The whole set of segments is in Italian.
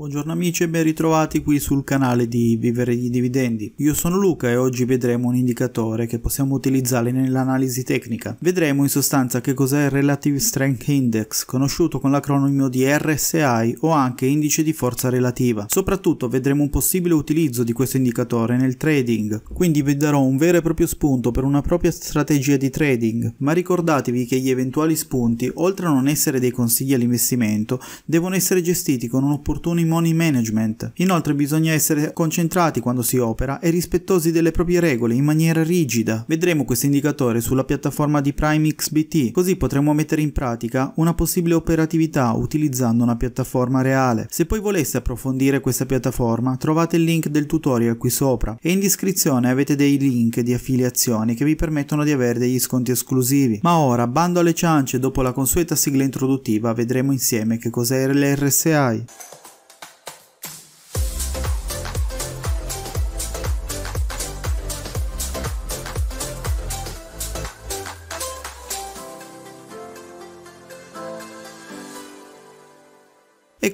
Buongiorno amici e ben ritrovati qui sul canale di Vivere di Dividendi. Io sono Luca e oggi vedremo un indicatore che possiamo utilizzare nell'analisi tecnica. Vedremo in sostanza che cos'è il Relative Strength Index, conosciuto con l'acronimo di RSI o anche indice di forza relativa. Soprattutto vedremo un possibile utilizzo di questo indicatore nel trading, quindi vi darò un vero e proprio spunto per una propria strategia di trading, ma ricordatevi che gli eventuali spunti, oltre a non essere dei consigli all'investimento, devono essere gestiti con un opportuno money management. Inoltre bisogna essere concentrati quando si opera e rispettosi delle proprie regole in maniera rigida. Vedremo questo indicatore sulla piattaforma di Prime XBT, così potremo mettere in pratica una possibile operatività utilizzando una piattaforma reale. Se poi voleste approfondire questa piattaforma, trovate il link del tutorial qui sopra e in descrizione avete dei link di affiliazioni che vi permettono di avere degli sconti esclusivi. Ma ora, bando alle ciance, dopo la consueta sigla introduttiva vedremo insieme che cos'è l'RSI.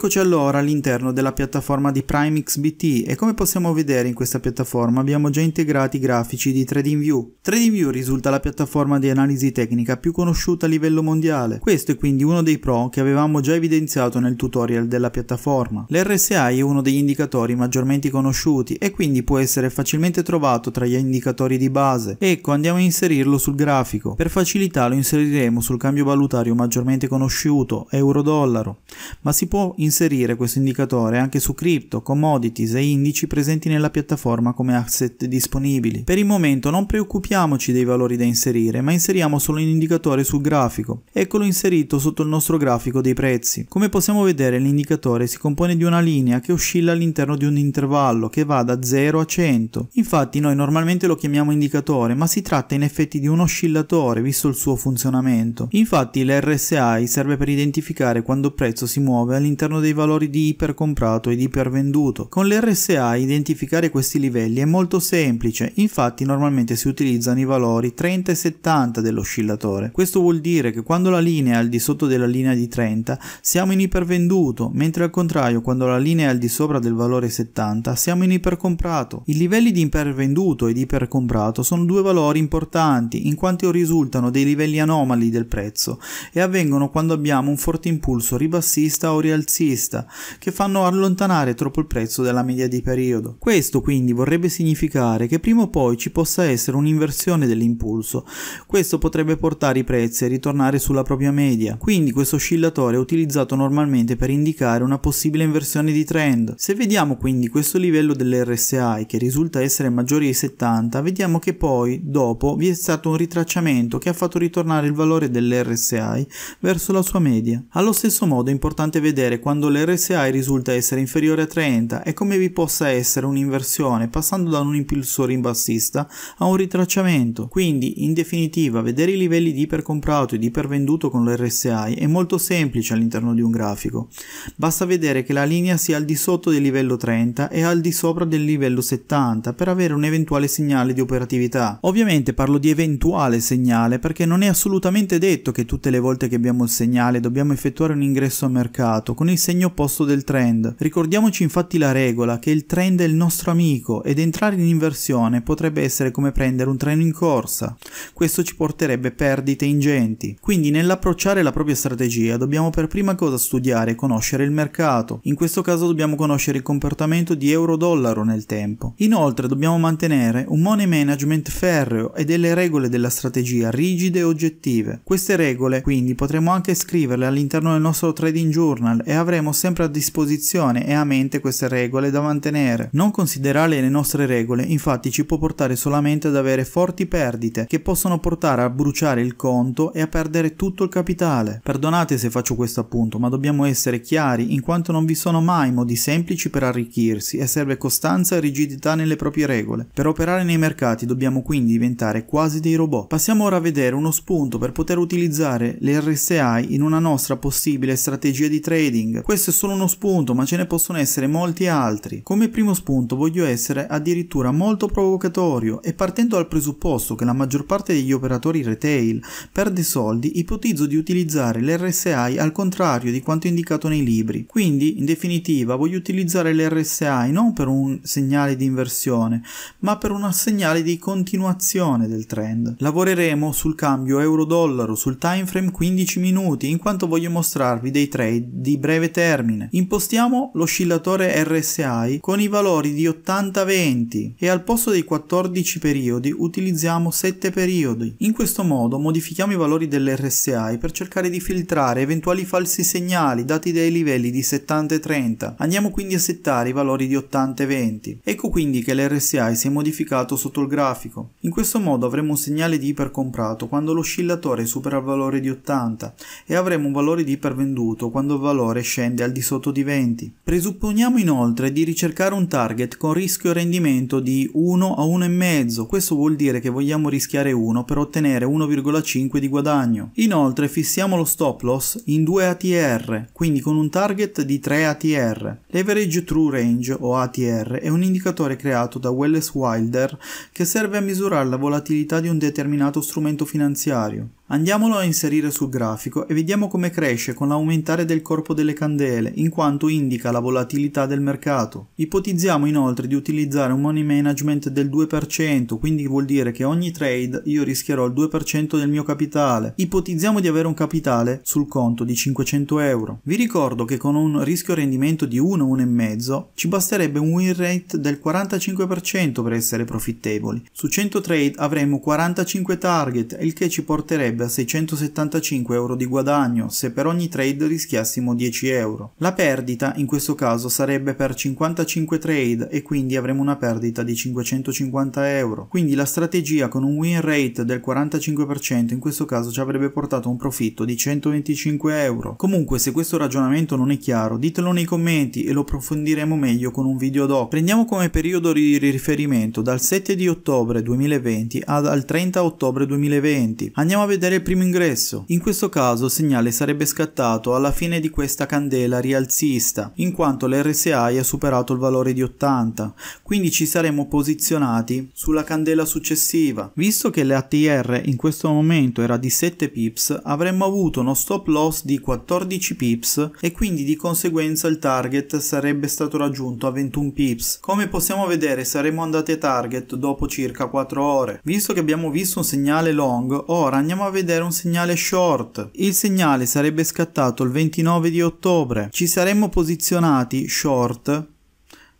Eccoci allora all'interno della piattaforma di Prime XBT e come possiamo vedere in questa piattaforma abbiamo già integrati i grafici di TradingView. TradingView risulta la piattaforma di analisi tecnica più conosciuta a livello mondiale. Questo è quindi uno dei pro che avevamo già evidenziato nel tutorial della piattaforma. L'RSI è uno degli indicatori maggiormente conosciuti e quindi può essere facilmente trovato tra gli indicatori di base. Ecco andiamo a inserirlo sul grafico. Per facilità lo inseriremo sul cambio valutario maggiormente conosciuto, euro-dollaro, ma si può inserire inserire questo indicatore anche su cripto, commodities e indici presenti nella piattaforma come asset disponibili. Per il momento non preoccupiamoci dei valori da inserire, ma inseriamo solo un indicatore sul grafico. Eccolo inserito sotto il nostro grafico dei prezzi. Come possiamo vedere l'indicatore si compone di una linea che oscilla all'interno di un intervallo che va da 0 a 100. Infatti noi normalmente lo chiamiamo indicatore, ma si tratta in effetti di un oscillatore visto il suo funzionamento. Infatti l'RSI serve per identificare quando il prezzo si muove all'interno sono dei valori di ipercomprato e di ipervenduto. Con l'RSA identificare questi livelli è molto semplice, infatti normalmente si utilizzano i valori 30 e 70 dell'oscillatore. Questo vuol dire che quando la linea è al di sotto della linea di 30 siamo in ipervenduto, mentre al contrario quando la linea è al di sopra del valore 70 siamo in ipercomprato. I livelli di ipervenduto e di ipercomprato sono due valori importanti in quanto risultano dei livelli anomali del prezzo e avvengono quando abbiamo un forte impulso ribassista o rialzista ribassista, che fanno allontanare troppo il prezzo dalla media di periodo. Questo quindi vorrebbe significare che prima o poi ci possa essere un'inversione dell'impulso. Questo potrebbe portare i prezzi a ritornare sulla propria media. Quindi questo oscillatore è utilizzato normalmente per indicare una possibile inversione di trend. Se vediamo quindi questo livello dell'RSI che risulta essere maggiore ai 70, vediamo che poi dopo vi è stato un ritracciamento che ha fatto ritornare il valore dell'RSI verso la sua media. Allo stesso modo è importante vedere quando quando l'RSI risulta essere inferiore a 30 e come vi possa essere un'inversione passando da un impulsore in bassista a un ritracciamento. Quindi, in definitiva, vedere i livelli di ipercomprato e di ipervenduto con l'RSI è molto semplice all'interno di un grafico. Basta vedere che la linea sia al di sotto del livello 30 e al di sopra del livello 70 per avere un eventuale segnale di operatività. Ovviamente parlo di eventuale segnale perché non è assolutamente detto che tutte le volte che abbiamo il segnale dobbiamo effettuare un ingresso a mercato con il segno opposto del trend. Ricordiamoci infatti la regola che il trend è il nostro amico ed entrare in inversione potrebbe essere come prendere un treno in corsa. Questo ci porterebbe perdite ingenti. Quindi nell'approcciare la propria strategia dobbiamo per prima cosa studiare e conoscere il mercato. In questo caso dobbiamo conoscere il comportamento di euro-dollaro nel tempo. Inoltre dobbiamo mantenere un money management ferreo e delle regole della strategia rigide e oggettive. Queste regole quindi potremo anche scriverle all'interno del nostro trading journal e avremo avremo sempre a disposizione e a mente queste regole da mantenere. Non considerare le nostre regole infatti ci può portare solamente ad avere forti perdite che possono portare a bruciare il conto e a perdere tutto il capitale. Perdonate se faccio questo appunto, ma dobbiamo essere chiari in quanto non vi sono mai modi semplici per arricchirsi e serve costanza e rigidità nelle proprie regole. Per operare nei mercati dobbiamo quindi diventare quasi dei robot. Passiamo ora a vedere uno spunto per poter utilizzare le RSI in una nostra possibile strategia di trading questo è solo uno spunto, ma ce ne possono essere molti altri. Come primo spunto voglio essere addirittura molto provocatorio e partendo dal presupposto che la maggior parte degli operatori retail perde soldi, ipotizzo di utilizzare l'RSI al contrario di quanto indicato nei libri. Quindi, in definitiva, voglio utilizzare l'RSI non per un segnale di inversione, ma per un segnale di continuazione del trend. Lavoreremo sul cambio euro-dollaro sul time frame 15 minuti, in quanto voglio mostrarvi dei trade di breve termine. Impostiamo l'oscillatore RSI con i valori di 80-20 e al posto dei 14 periodi utilizziamo 7 periodi. In questo modo modifichiamo i valori dell'RSI per cercare di filtrare eventuali falsi segnali dati dai livelli di 70 e 30. Andiamo quindi a settare i valori di 80 20. Ecco quindi che l'RSI si è modificato sotto il grafico. In questo modo avremo un segnale di ipercomprato quando l'oscillatore supera il valore di 80 e avremo un valore di ipervenduto quando il valore scende tende al di sotto di 20. Presupponiamo inoltre di ricercare un target con rischio rendimento di 1 a 1,5, questo vuol dire che vogliamo rischiare 1 per ottenere 1,5 di guadagno. Inoltre fissiamo lo stop loss in 2 ATR, quindi con un target di 3 ATR. L'average true range o ATR è un indicatore creato da Welles Wilder che serve a misurare la volatilità di un determinato strumento finanziario. Andiamolo a inserire sul grafico e vediamo come cresce con l'aumentare del corpo delle candele, in quanto indica la volatilità del mercato. Ipotizziamo inoltre di utilizzare un money management del 2%, quindi vuol dire che ogni trade io rischierò il 2% del mio capitale. Ipotizziamo di avere un capitale sul conto di 500 euro. Vi ricordo che con un rischio rendimento di 1-1,5 ci basterebbe un win rate del 45% per essere profittevoli. Su 100 trade avremmo 45 target, il che ci porterebbe arriverebbe a 675 euro di guadagno se per ogni trade rischiassimo 10 euro. La perdita in questo caso sarebbe per 55 trade e quindi avremo una perdita di 550 euro. Quindi la strategia con un win rate del 45% in questo caso ci avrebbe portato un profitto di 125 euro. Comunque se questo ragionamento non è chiaro ditelo nei commenti e lo approfondiremo meglio con un video dopo. Prendiamo come periodo di riferimento dal 7 di ottobre 2020 al 30 ottobre 2020. Andiamo a vedere vedere il primo ingresso. In questo caso il segnale sarebbe scattato alla fine di questa candela rialzista, in quanto l'RSI ha superato il valore di 80, quindi ci saremmo posizionati sulla candela successiva. Visto che l'ATR in questo momento era di 7 pips, avremmo avuto uno stop loss di 14 pips e quindi di conseguenza il target sarebbe stato raggiunto a 21 pips. Come possiamo vedere saremmo andati a target dopo circa 4 ore. Visto che abbiamo visto un segnale long, ora andiamo a vedere ed era un segnale short. Il segnale sarebbe scattato il 29 di ottobre. Ci saremmo posizionati short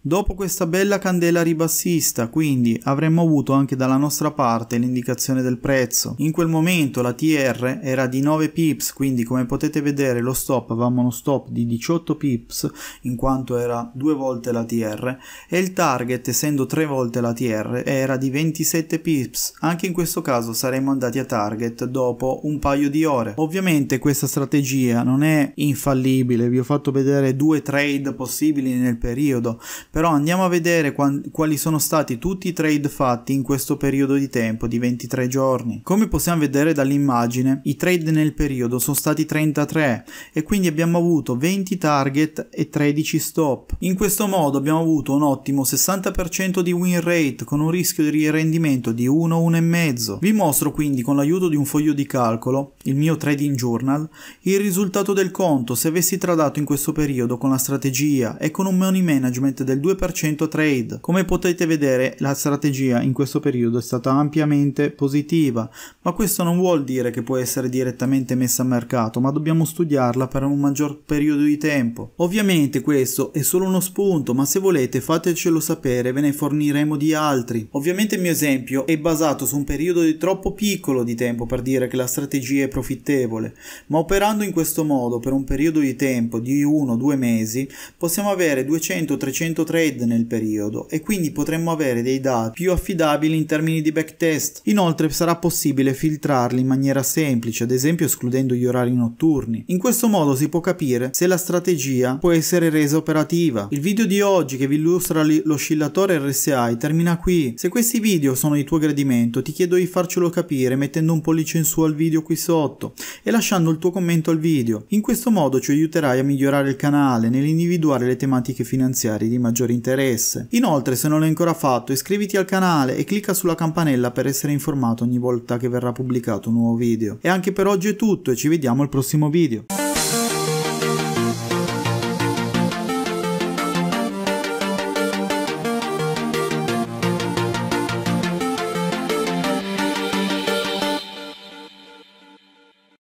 Dopo questa bella candela ribassista, quindi, avremmo avuto anche dalla nostra parte l'indicazione del prezzo. In quel momento la TR era di 9 pips, quindi come potete vedere lo stop avevamo uno stop di 18 pips, in quanto era due volte la TR, e il target, essendo tre volte la TR, era di 27 pips. Anche in questo caso saremmo andati a target dopo un paio di ore. Ovviamente questa strategia non è infallibile, vi ho fatto vedere due trade possibili nel periodo, però andiamo a vedere quali sono stati tutti i trade fatti in questo periodo di tempo di 23 giorni. Come possiamo vedere dall'immagine, i trade nel periodo sono stati 33 e quindi abbiamo avuto 20 target e 13 stop. In questo modo abbiamo avuto un ottimo 60% di win rate con un rischio di rendimento di 1-1,5. Vi mostro quindi con l'aiuto di un foglio di calcolo, il mio trading journal, il risultato del conto se avessi tradato in questo periodo con la strategia e con un money management del del 2% trade. Come potete vedere la strategia in questo periodo è stata ampiamente positiva, ma questo non vuol dire che può essere direttamente messa a mercato, ma dobbiamo studiarla per un maggior periodo di tempo. Ovviamente questo è solo uno spunto, ma se volete fatecelo sapere, ve ne forniremo di altri. Ovviamente il mio esempio è basato su un periodo di troppo piccolo di tempo per dire che la strategia è profittevole, ma operando in questo modo per un periodo di tempo di 1-2 mesi possiamo avere 200-300 trade nel periodo e quindi potremmo avere dei dati più affidabili in termini di backtest. Inoltre sarà possibile filtrarli in maniera semplice, ad esempio escludendo gli orari notturni. In questo modo si può capire se la strategia può essere resa operativa. Il video di oggi che vi illustra l'oscillatore RSI termina qui. Se questi video sono di tuo gradimento ti chiedo di farcelo capire mettendo un pollice in su al video qui sotto e lasciando il tuo commento al video. In questo modo ci aiuterai a migliorare il canale nell'individuare le tematiche finanziarie di maggior maggiore interesse. Inoltre, se non l'hai ancora fatto, iscriviti al canale e clicca sulla campanella per essere informato ogni volta che verrà pubblicato un nuovo video. E anche per oggi è tutto e ci vediamo al prossimo video.